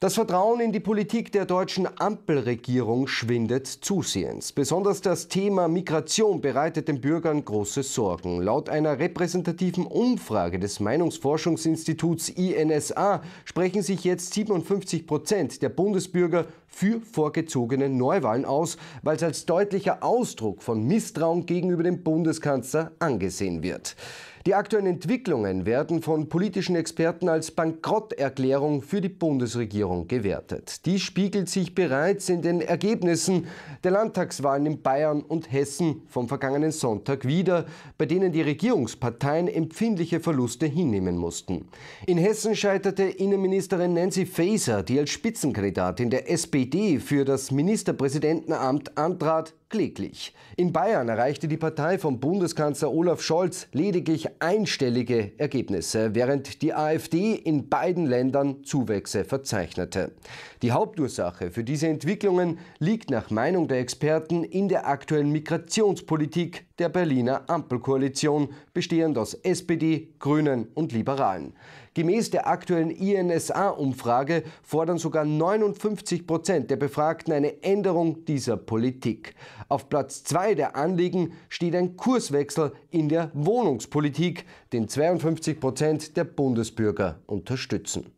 Das Vertrauen in die Politik der deutschen Ampelregierung schwindet zusehends. Besonders das Thema Migration bereitet den Bürgern große Sorgen. Laut einer repräsentativen Umfrage des Meinungsforschungsinstituts INSA sprechen sich jetzt 57 Prozent der Bundesbürger für vorgezogene Neuwahlen aus, weil es als deutlicher Ausdruck von Misstrauen gegenüber dem Bundeskanzler angesehen wird. Die aktuellen Entwicklungen werden von politischen Experten als Bankrotterklärung für die Bundesregierung gewertet. Dies spiegelt sich bereits in den Ergebnissen der Landtagswahlen in Bayern und Hessen vom vergangenen Sonntag wieder, bei denen die Regierungsparteien empfindliche Verluste hinnehmen mussten. In Hessen scheiterte Innenministerin Nancy Faeser, die als Spitzenkandidatin der SPD SPD für das Ministerpräsidentenamt antrat, kläglich. In Bayern erreichte die Partei von Bundeskanzler Olaf Scholz lediglich einstellige Ergebnisse, während die AfD in beiden Ländern Zuwächse verzeichnete. Die Hauptursache für diese Entwicklungen liegt nach Meinung der Experten in der aktuellen Migrationspolitik der Berliner Ampelkoalition, bestehend aus SPD, Grünen und Liberalen. Gemäß der aktuellen INSA-Umfrage fordern sogar 59 Prozent der Befragten eine Änderung dieser Politik. Auf Platz 2 der Anliegen steht ein Kurswechsel in der Wohnungspolitik, den 52 Prozent der Bundesbürger unterstützen.